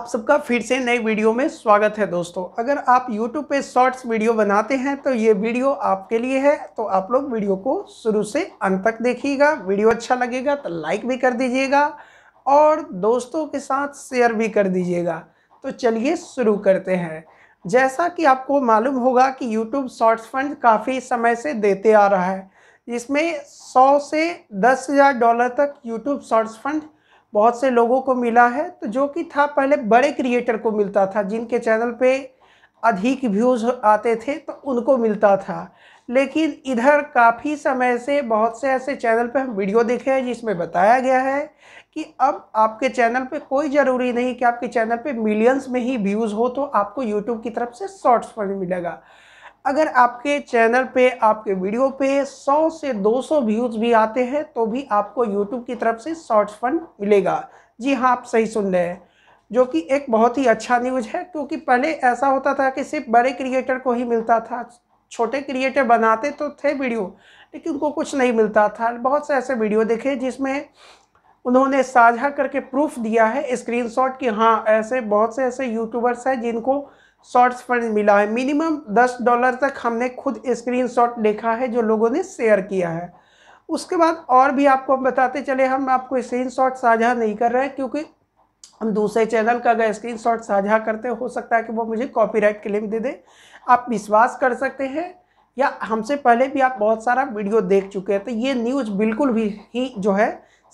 आप सबका फिर से नए वीडियो में स्वागत है दोस्तों अगर आप YouTube पे शॉर्ट्स वीडियो बनाते हैं तो ये वीडियो आपके लिए है तो आप लोग वीडियो को शुरू से अंत तक देखिएगा वीडियो अच्छा लगेगा तो लाइक भी कर दीजिएगा और दोस्तों के साथ शेयर भी कर दीजिएगा तो चलिए शुरू करते हैं जैसा कि आपको मालूम होगा कि यूट्यूब शॉर्ट्स फंड काफ़ी समय से देते आ रहा है इसमें सौ से दस डॉलर तक यूट्यूब शॉर्ट्स फंड बहुत से लोगों को मिला है तो जो कि था पहले बड़े क्रिएटर को मिलता था जिनके चैनल पे अधिक व्यूज़ आते थे तो उनको मिलता था लेकिन इधर काफ़ी समय से बहुत से ऐसे चैनल पे हम वीडियो देखे हैं जिसमें बताया गया है कि अब आपके चैनल पे कोई ज़रूरी नहीं कि आपके चैनल पे मिलियंस में ही व्यूज़ हो तो आपको यूट्यूब की तरफ से शॉर्ट्स पर मिलेगा अगर आपके चैनल पे आपके वीडियो पे 100 से 200 व्यूज़ भी आते हैं तो भी आपको यूट्यूब की तरफ से शॉर्ट्स फंड मिलेगा जी हाँ आप सही सुन रहे हैं जो कि एक बहुत ही अच्छा न्यूज़ है क्योंकि पहले ऐसा होता था कि सिर्फ बड़े क्रिएटर को ही मिलता था छोटे क्रिएटर बनाते तो थे वीडियो लेकिन उनको कुछ नहीं मिलता था बहुत से ऐसे वीडियो देखे जिसमें उन्होंने साझा करके प्रूफ दिया है स्क्रीनशॉट कि हाँ ऐसे बहुत से ऐसे यूट्यूबर्स हैं जिनको शॉर्ट्स पर मिला है मिनिमम दस डॉलर तक हमने खुद स्क्रीन शॉट देखा है जो लोगों ने शेयर किया है उसके बाद और भी आपको हम बताते चले हम आपको स्क्रीन शॉट साझा नहीं कर रहे हैं क्योंकि हम दूसरे चैनल का अगर स्क्रीन शॉट साझा करते हो सकता है कि वो मुझे कॉपीराइट क्लेम दे दे आप विश्वास कर सकते हैं या हमसे पहले भी आप बहुत सारा वीडियो देख चुके हैं तो ये न्यूज़ बिल्कुल भी ही जो है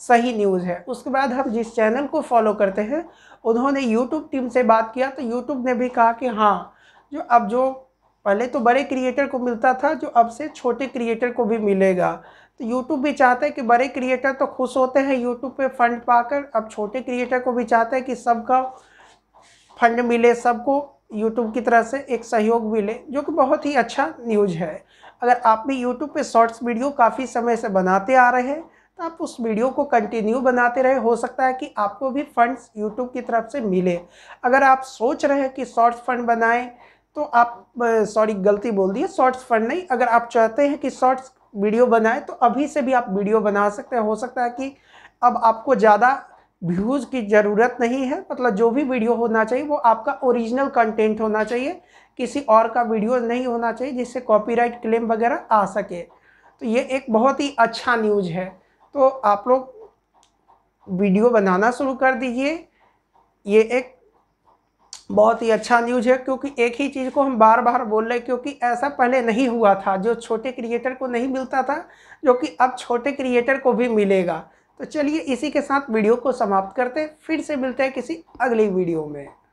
सही न्यूज़ है उसके बाद हम जिस चैनल को फॉलो करते हैं उन्होंने यूट्यूब टीम से बात किया तो यूट्यूब ने भी कहा कि हाँ जो अब जो पहले तो बड़े क्रिएटर को मिलता था जो अब से छोटे क्रिएटर को भी मिलेगा तो यूट्यूब भी चाहता है कि बड़े क्रिएटर तो खुश होते हैं यूट्यूब पे फंड पाकर अब छोटे क्रिएटर को भी चाहता है कि सबका फंड मिले सबको यूट्यूब की तरह से एक सहयोग मिले जो कि बहुत ही अच्छा न्यूज है अगर आप भी यूट्यूब पे शॉर्ट्स वीडियो काफ़ी समय से बनाते आ रहे हैं तो आप उस वीडियो को कंटिन्यू बनाते रहे हो सकता है कि आपको भी फंड्स यूट्यूब की तरफ से मिले अगर आप सोच रहे हैं कि शॉर्ट्स फंड बनाएं तो आप सॉरी गलती बोल दिए शॉर्ट्स फंड नहीं अगर आप चाहते हैं कि शॉर्ट्स वीडियो बनाएं तो अभी से भी आप वीडियो बना सकते हैं हो सकता है कि अब आपको ज़्यादा व्यूज़ की ज़रूरत नहीं है मतलब जो भी वीडियो होना चाहिए वो आपका ओरिजिनल कंटेंट होना चाहिए किसी और का वीडियो नहीं होना चाहिए जिससे कॉपीराइट क्लेम वगैरह आ सके तो ये एक बहुत ही अच्छा न्यूज़ है तो आप लोग वीडियो बनाना शुरू कर दीजिए ये एक बहुत ही अच्छा न्यूज़ है क्योंकि एक ही चीज़ को हम बार बार बोल रहे क्योंकि ऐसा पहले नहीं हुआ था जो छोटे क्रिएटर को नहीं मिलता था जो कि अब छोटे क्रिएटर को भी मिलेगा तो चलिए इसी के साथ वीडियो को समाप्त करते हैं फिर से मिलते हैं किसी अगली वीडियो में